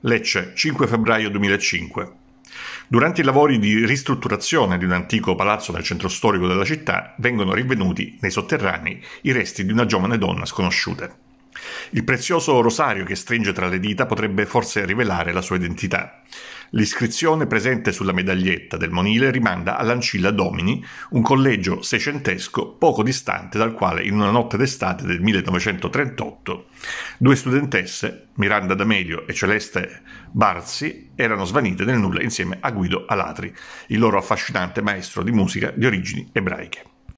Lecce, 5 febbraio 2005. Durante i lavori di ristrutturazione di un antico palazzo nel centro storico della città vengono rinvenuti nei sotterranei i resti di una giovane donna sconosciuta. Il prezioso rosario che stringe tra le dita potrebbe forse rivelare la sua identità. L'iscrizione presente sulla medaglietta del monile rimanda all'Ancilla Domini, un collegio seicentesco poco distante dal quale in una notte d'estate del 1938 due studentesse, Miranda D'Amelio e Celeste Barzi, erano svanite nel nulla insieme a Guido Alatri, il loro affascinante maestro di musica di origini ebraiche.